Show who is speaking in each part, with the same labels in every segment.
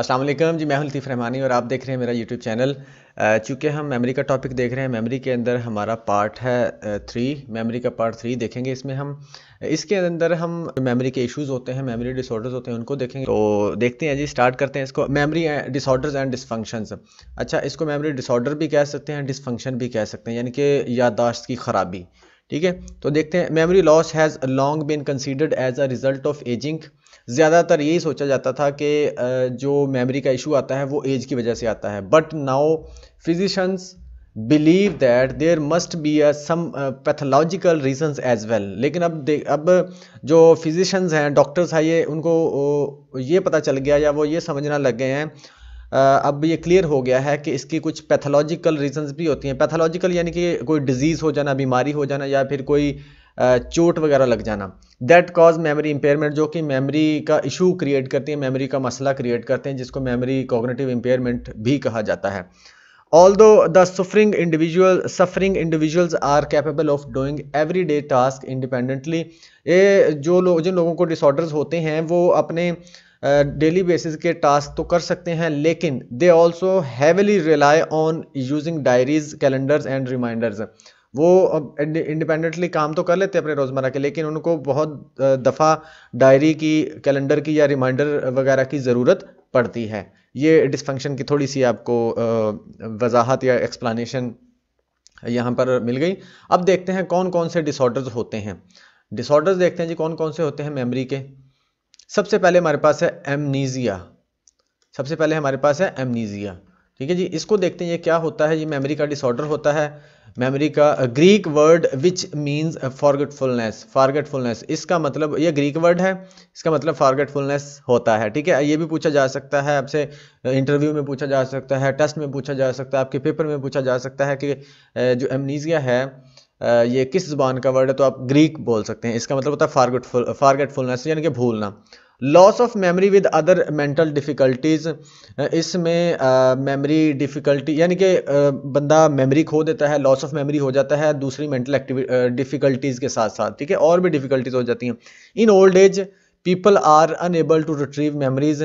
Speaker 1: असलम जी मैं लतीफ़ रहमानी और आप देख रहे हैं मेरा यूट्यूब चैनल चूँकि हम मेमोरी का टॉपिक देख रहे हैं मेमोरी के अंदर हमारा पार्ट है थ्री मेमोरी का पार्ट थ्री देखेंगे इसमें हम इसके अंदर हम मेमोरी के इश्यूज होते हैं मेमोरी डिसऑर्डर्स होते हैं उनको देखेंगे तो देखते हैं जी स्टार्ट करते हैं इसको मेमोरी डिसऑर्डर्स एंड डिसफंक्शंस अच्छा इसको मेमोरी डिसऑर्डर भी कह सकते हैं डिसफंक्शन भी कह सकते हैं यानी कि याददाश्त की खराबी ठीक है तो देखते हैं memory loss has long been considered as a result of ageing ज़्यादातर यही सोचा जाता था कि जो मेमोरी का इशू आता है वो एज की वजह से आता है but now physicians believe that there must be a some pathological reasons as well लेकिन अब दे अब जो फिजिशंस हैं डॉक्टर्स हैं ये उनको ये पता चल गया या वो ये समझना लग गए हैं अब ये क्लियर हो गया है कि इसकी कुछ पैथोलॉजिकल रीजंस भी होती हैं पैथोलॉजिकल यानी कि कोई डिजीज़ हो जाना बीमारी हो जाना या फिर कोई चोट वगैरह लग जाना दैट कॉज मेमोरी इंपेयरमेंट जो कि मेमोरी का इशू क्रिएट करती है मेमोरी का मसला क्रिएट करते हैं जिसको मेमोरी कॉग्नेटिव इम्पेयरमेंट भी कहा जाता है all the suffering individual suffering individuals are capable of doing every day task independently ये जो लोग जिन लोगों को डिसऑर्डर्स होते हैं वो अपने डेली uh, बेसिस के टास्क तो कर सकते हैं लेकिन they also heavily rely on using diaries calendars and reminders वो इंडिपेंडेंटली काम तो कर लेते हैं अपने रोज़मर्रा के लेकिन उनको बहुत दफ़ा डायरी की कैलेंडर की या रिमाइंडर वगैरह की ज़रूरत पड़ती है ये डिसफंक्शन की थोड़ी सी आपको वजाहत या एक्सप्लानेशन यहाँ पर मिल गई अब देखते हैं कौन कौन से डिसऑर्डर्स होते हैं डिसऑर्डर्स देखते हैं जी कौन कौन से होते हैं मेमोरी के सबसे पहले हमारे पास है एमनीजिया सबसे पहले हमारे पास है एमनीजिया ठीक है जी इसको देखते हैं ये क्या होता है ये मेमोरी का डिसऑर्डर होता है मेमोरी का Greek word which means forgetfulness forgetfulness इसका मतलब ये ग्रीक वर्ड है इसका मतलब फॉरगेटफुलनेस होता है ठीक है ये भी पूछा जा सकता है आपसे इंटरव्यू में पूछा जा सकता है टेस्ट में पूछा जा सकता है आपके पेपर में पूछा जा सकता है कि जो एमनीजिया है ये किस जुबान का वर्ड है तो आप ग्रीक बोल सकते हैं इसका मतलब होता है फारगेटफुल फारगेटफुलनेस यानी कि भूलना loss of memory with other mental difficulties इसमें मेमोरी डिफ़िकल्टी यानी कि बंदा मेमोरी खो देता है लॉस ऑफ मेमोरी हो जाता है दूसरी मेंटल एक्टिविटी डिफ़िकल्टीज़ के साथ साथ ठीक है और भी डिफ़िकल्टीज़ हो जाती हैं in old age people are unable to retrieve memories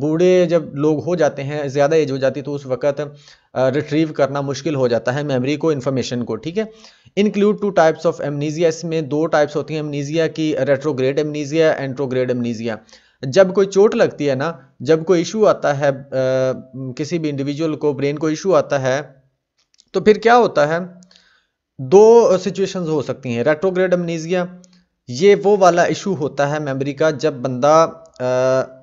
Speaker 1: बूढ़े जब लोग हो जाते हैं ज़्यादा एज हो जाती है तो उस वक़्त रिट्रीव uh, करना मुश्किल हो जाता है मेमरी को इन्फॉर्मेशन को ठीक है include two types of amnesia इसमें दो टाइप्स होती हैं एमनीजिया की रेट्रोग्रेड एमनीजिया एंट्रोग्रेड एमनीजिया जब कोई चोट लगती है ना जब कोई इशू आता है आ, uh, किसी भी इंडिविजुअल को ब्रेन को इशू आता है तो फिर क्या होता है दो सिचुएशंस हो सकती हैं रेट्रोग्रेड एमनीजिया ये वो वाला इशू होता है मेमोरी का जब बंदा आ,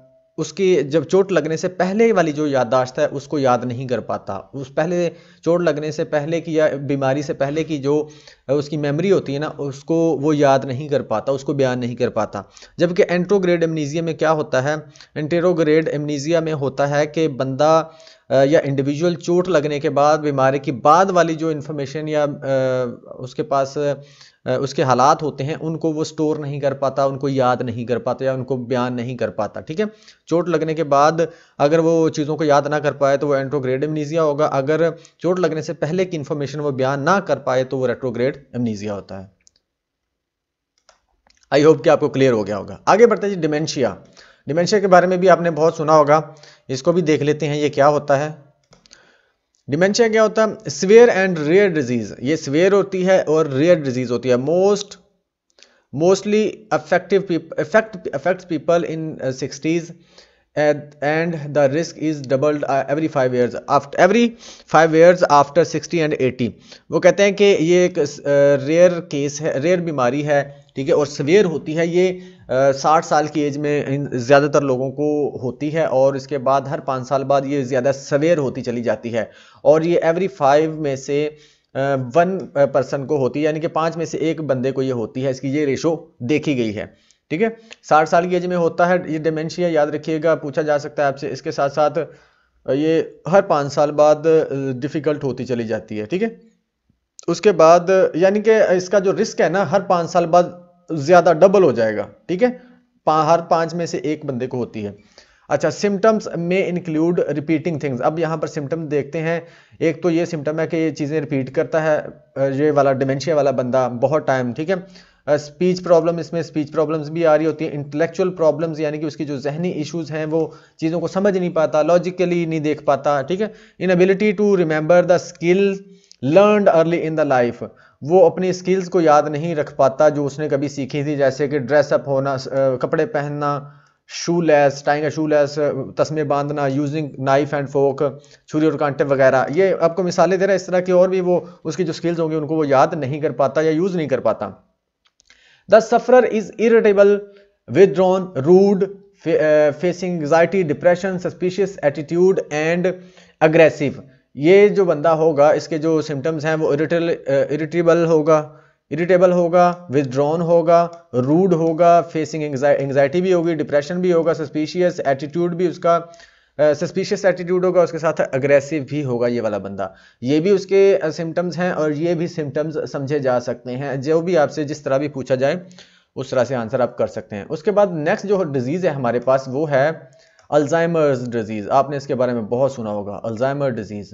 Speaker 1: उसकी जब चोट लगने से पहले वाली जो याददाश्त है उसको याद नहीं कर पाता उस पहले चोट लगने से पहले की या बीमारी से पहले की जो उसकी मेमोरी होती है ना उसको वो याद नहीं कर पाता उसको बयान नहीं कर पाता जबकि एंट्रोग्रेड एमनीजिया में क्या होता है एंटेरोग्रेड एमनीजिया में होता है कि बंदा या इंडिविजुअल चोट लगने के बाद बीमारी की बाद वाली जो इन्फॉर्मेशन या उसके पास उसके हालात होते हैं उनको वो स्टोर नहीं कर पाता उनको याद नहीं कर पाता या उनको बयान नहीं कर पाता ठीक है चोट लगने के बाद अगर वो चीज़ों को याद ना कर पाए तो वो एंट्रोग्रेड एमनीजिया होगा अगर चोट लगने से पहले की इन्फॉर्मेशन वो बयान ना कर पाए तो वो रेट्रोग्रेड एमनीजिया होता है आई होप कि आपको क्लियर हो गया होगा आगे बढ़ते जी डिमेंशिया डिमेंशिया के बारे में भी आपने बहुत सुना होगा इसको भी देख लेते हैं ये क्या होता है डिमेंशिया क्या होता है स्वेयर एंड रेयर डिजीज़ ये स्वेयर होती है और रेयर डिजीज़ होती है most mostly affective affect people in sixties eight and the risk is doubled every five years every five years after sixty and eighty वो कहते हैं कि ये एक रेयर uh, केस है रेयर बीमारी है ठीक है और सवेयर होती है ये साठ साल की एज में इन ज़्यादातर लोगों को होती है और इसके बाद हर पाँच साल बाद ये ज़्यादा सवेयर होती चली जाती है और ये एवरी फाइव में से वन पर्सन को होती है यानी कि पाँच में से एक बंदे को ये होती है इसकी ये रेशो देखी गई है ठीक है साठ साल की एज में होता है ये डिमेंशिया याद रखिएगा पूछा जा सकता है आपसे इसके साथ साथ ये हर पाँच साल बाद डिफ़िकल्ट होती चली जाती है ठीक है उसके बाद यानी कि इसका जो रिस्क है ना हर पाँच साल बाद ज़्यादा डबल हो जाएगा ठीक है पा, हर पांच में से एक बंदे को होती है अच्छा सिम्टम्स में इंक्लूड रिपीटिंग थिंग्स अब यहाँ पर सिम्टम देखते हैं एक तो ये सिम्टम है कि ये चीज़ें रिपीट करता है ये वाला डिमेंशिया वाला बंदा बहुत टाइम ठीक है स्पीच प्रॉब्लम इसमें स्पीच प्रॉब्लम्स भी आ रही होती है इंटेलेक्चुअल प्रॉब्लम्स यानी कि उसकी जो जहनी इश्यूज हैं वो चीज़ों को समझ नहीं पाता लॉजिकली नहीं देख पाता ठीक है ability to remember the skill learned early in the life वो अपनी स्किल्स को याद नहीं रख पाता जो उसने कभी सीखी थी जैसे कि ड्रेसअप होना कपड़े पहनना shoelace tying shoelace तस्मे बांधना यूजिंग नाइफ एंड फोक छुरी और कांटे वगैरह ये आपको मिसालें दे रहा है इस तरह की और भी वो उसकी जो स्किल्स होंगी उनको वो याद नहीं कर पाता या यूज़ नहीं कर पाता the suffer is irritable withdrawn rude facing anxiety depression suspicious attitude and aggressive ये जो बंदा होगा इसके जो सिम्टम्स हैं वो इरिटेबल इरिटेबल uh, होगा इरिटेबल होगा विदड्रॉन होगा रूड होगा फेसिंग एंगजाइटी भी होगी डिप्रेशन भी होगा सस्पिशियस एटीट्यूड भी उसका सस्पिशियस uh, एटीट्यूड होगा उसके साथ अग्रेसिव भी होगा ये वाला बंदा ये भी उसके सिम्टम्स uh, हैं और ये भी सिम्टम्स समझे जा सकते हैं जो भी आपसे जिस तरह भी पूछा जाए उस तरह से आंसर आप कर सकते हैं उसके बाद नेक्स्ट जो डिजीज़ है हमारे पास वो है अल्जाइमर डिजीज़ आपने इसके बारे में बहुत सुना होगा अल्जाइमर डिजीज़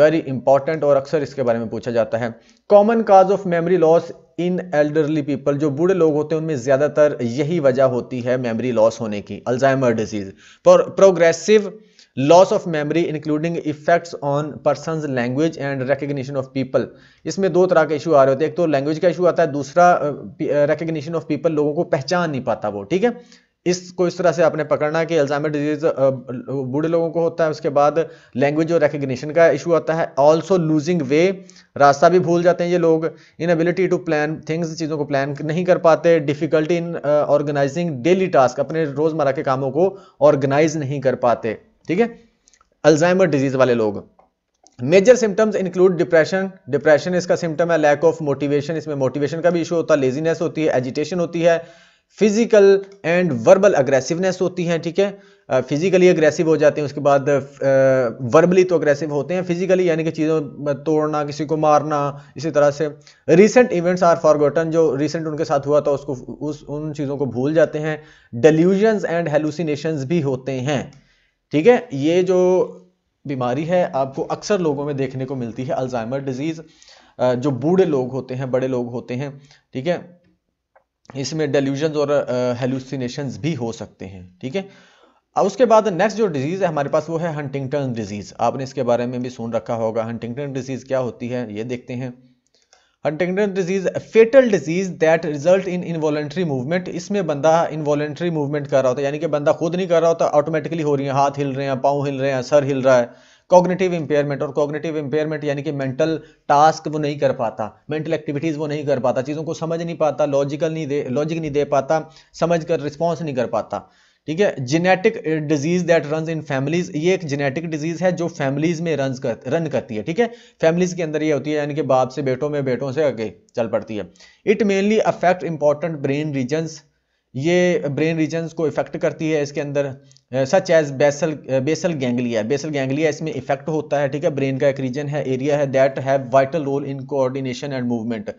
Speaker 1: वेरी इंपॉर्टेंट और अक्सर इसके बारे में पूछा जाता है common cause of memory loss in elderly people जो बूढ़े लोग होते हैं उनमें ज़्यादातर यही वजह होती है मेमोरी लॉस होने की अल्जाइमर डिजीज़ पर progressive loss of memory including effects on person language and recognition of people इसमें दो तरह के इशू आ रहे होते हैं एक तो लैंग्वेज का इशू आता है दूसरा रिकग्निशन ऑफ पीपल लोगों को पहचान नहीं पाता वो ठीक है इसको इस तरह से आपने पकड़ना कि अल्जामर डिजीज बूढ़े लोगों को होता है उसके बाद लैंग्वेज और रिकग्निशन का इशू आता है ऑल्सो लूजिंग वे रास्ता भी भूल जाते हैं ये लोग inability to plan things चीज़ों को प्लान नहीं कर पाते difficulty in organising daily task अपने रोज़मर्रा के कामों को ऑर्गेनाइज नहीं कर पाते ठीक है अल्जाइमर डिजीज़ वाले लोग major symptoms include depression depression इसका सिम्टम है लैक ऑफ मोटिवेशन इसमें मोटिवेशन का भी इशू होता है लेजीनेस होती है एजिटेशन होती है फिजिकल एंड वर्बल अग्रेसिवनेस होती है ठीक है फिजिकली अग्रेसिव हो जाते हैं उसके बाद वर्बली तो अग्रेसिव होते हैं फिजिकली यानी कि चीज़ों तोड़ना किसी को मारना इसी तरह से रीसेंट इवेंट्स आर फॉरगॉटन जो रीसेंट उनके साथ हुआ था उसको उस उन चीज़ों को भूल जाते हैं डल्यूजन एंड हेलुसिनेशंस भी होते हैं ठीक है ये जो बीमारी है आपको अक्सर लोगों में देखने को मिलती है अल्जाइमर डिजीज़ जो बूढ़े लोग होते हैं बड़े लोग होते हैं ठीक है इसमें डेल्यूजन और हेलुसिनेशंस भी हो सकते हैं ठीक है अब उसके बाद नेक्स्ट जो डिजीज़ है हमारे पास वो है हंटिंगटन डिजीज़ आपने इसके बारे में भी सुन रखा होगा हंटिंगटन डिजीज़ क्या होती है ये देखते हैं Huntington disease fatal disease that result in involuntary movement इसमें बंदा इन्वॉलेंट्री मूवमेंट कर रहा होता है यानी कि बंदा खुद नहीं कर रहा होता ऑटोमेटिकली हो रही है हाथ हिल रहे हैं पाँव हिल रहे हैं सर हिल रहा है कॉग्निटिव इंपेयरमेंट और कॉग्निटिव इम्पेयरमेंट यानी कि मेंटल टास्क वो नहीं कर पाता मेंटल एक्टिविटीज़ वो नहीं कर पाता चीज़ों को समझ नहीं पाता लॉजिकल नहीं दे लॉजिक नहीं दे पाता समझ कर रिस्पॉन्स नहीं कर पाता ठीक है genetic disease that run in families ये एक जेनेटिक डिजीज है जो फैमिलीज में रन कर रन करती है ठीक है फैमिलीज के अंदर ये होती है यानी कि बाप से बेटों में बेटों से आगे चल पड़ती है it mainly affect important brain regions ये ब्रेन रीजन्स को इफेक्ट करती है इसके अंदर such as basal basal ganglia basal ganglia इसमें इफेक्ट होता है ठीक है ब्रेन का एक रीजन है एरिया है that have vital role in coordination and movement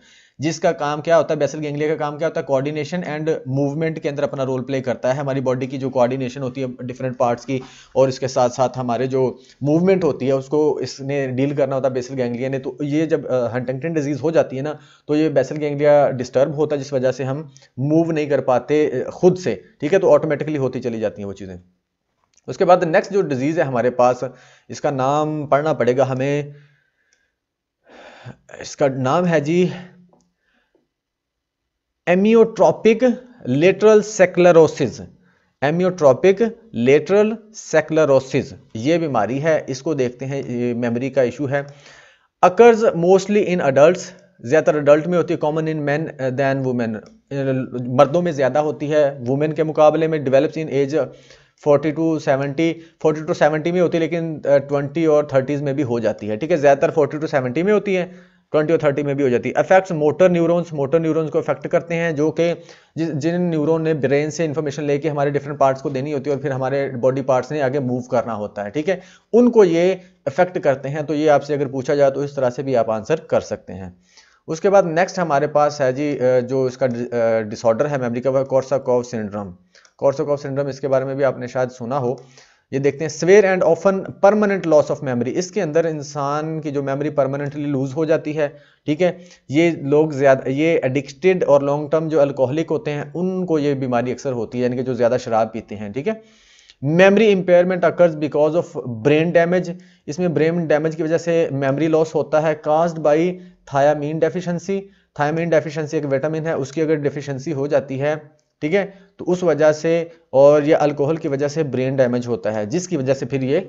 Speaker 1: जिसका काम क्या होता है बेसल गैंगलिया का काम क्या होता है कोऑर्डिनेशन एंड मूवमेंट के अंदर अपना रोल प्ले करता है हमारी बॉडी की जो कोऑर्डिनेशन होती है डिफरेंट पार्ट्स की और इसके साथ साथ हमारे जो मूवमेंट होती है उसको इसने डील करना होता है बेसल गैंगलिया ने तो ये जब हंटिंगटन डिजीज़ हो जाती है ना तो ये बेसल गैंगलिया डिस्टर्ब होता है जिस वजह से हम मूव नहीं कर पाते खुद से ठीक है तो ऑटोमेटिकली होती चली जाती हैं वो चीज़ें उसके बाद नेक्स्ट जो डिजीज़ है हमारे पास इसका नाम पढ़ना पड़ेगा हमें इसका नाम है जी एमियोट्रॉपिक लेटरल सेक्लरोसिस एमियोट्रॉपिक लेटरल सेक्लरोसिस ये बीमारी है इसको देखते हैं ये मेमोरी का इशू है अकर्ज मोस्टली इन अडल्ट ज़्यादातर अडल्ट में होती है common in man than women मर्दों में ज़्यादा होती है वुमेन के मुकाबले में develops in age forty to seventy forty to seventy में होती है लेकिन ट्वेंटी और थर्टीज़ में भी हो जाती है ठीक है ज़्यादातर फोर्टी टू सेवेंटी में होती है ट्वेंटी और थर्टी में भी हो जाती है affects motor neurons motor neurons को अफेक्ट करते हैं जो कि जिन न्यूरॉन ने ब्रेन से इन्फॉर्मेशन लेके हमारे डिफरेंट पार्ट्स को देनी होती है और फिर हमारे बॉडी पार्ट्स ने आगे मूव करना होता है ठीक है उनको ये अफेक्ट करते हैं तो ये आपसे अगर पूछा जाए तो इस तरह से भी आप आंसर कर सकते हैं उसके बाद नेक्स्ट हमारे पास है जी जो इसका डिसऑर्डर है मेमरी का वह कॉर्साकॉव सिंड्रम कॉर्सोकॉफ सिंड्रोम इसके बारे में भी आपने शायद सुना हो ये देखते हैं severe and often permanent loss of memory इसके अंदर इंसान की जो मेमोरी परमानेंटली लूज हो जाती है ठीक है ये लोग ज़्यादा ये एडिक्टेड और लॉन्ग टर्म जो अल्कोहलिक होते हैं उनको ये बीमारी अक्सर होती है यानी कि जो ज़्यादा शराब पीते हैं ठीक है memory impairment occurs because of brain damage इसमें ब्रेन डैमेज की वजह से मेमोरी लॉस होता है caused by thiamine deficiency thiamine deficiency एक विटामिन है उसकी अगर डेफिशिएंसी हो जाती है ठीक है तो उस वजह से और ये अल्कोहल की वजह से ब्रेन डैमेज होता है जिसकी वजह से फिर ये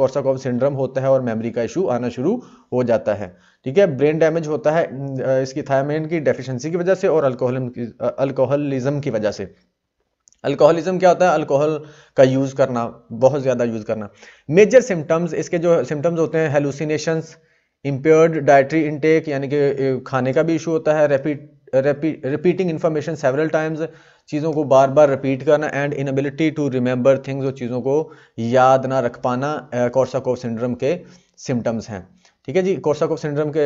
Speaker 1: कॉर्साकॉव सिंड्रम होता है और मेमोरी का इशू आना शुरू हो जाता है ठीक है ब्रेन डैमेज होता है इसकी थायमेन की डेफिशिएंसी की वजह से और अल्कोहल अल्कोहलिज्म की वजह से अल्कोहलिज्म क्या होता है अल्कोहल का यूज़ करना बहुत ज़्यादा यूज़ करना मेजर सिम्टम्स इसके जो सिम्टम्स होते हैं हेलुसिनेशंस इम्पेयर्ड डाइट्री इनटेक यानी कि खाने का भी इशू होता है रेपिड रिपी रिपीटिंग इन्फॉर्मेशन सेवरल टाइम्स चीज़ों को बार बार रिपीट करना and inability to remember things और चीज़ों को याद ना रख पाना कॉर्साकोव सिंड्रम के सिम्टम्स हैं ठीक है जी कोर्साकोव सिंड्रम के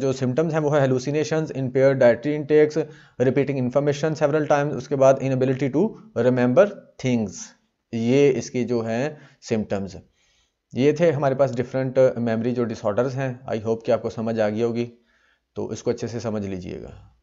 Speaker 1: जो सिम्टम्स हैं वो है hallucination impair dietary intakes repeating information several times उसके बाद इनबिलिटी टू रिमेंबर थिंग्स ये इसकी जो हैं सिम्टम्स ये थे हमारे पास डिफरेंट मेमोरी जो डिसऑर्डर्स हैं आई होप कि आपको समझ आ गई होगी तो इसको अच्छे से समझ लीजिएगा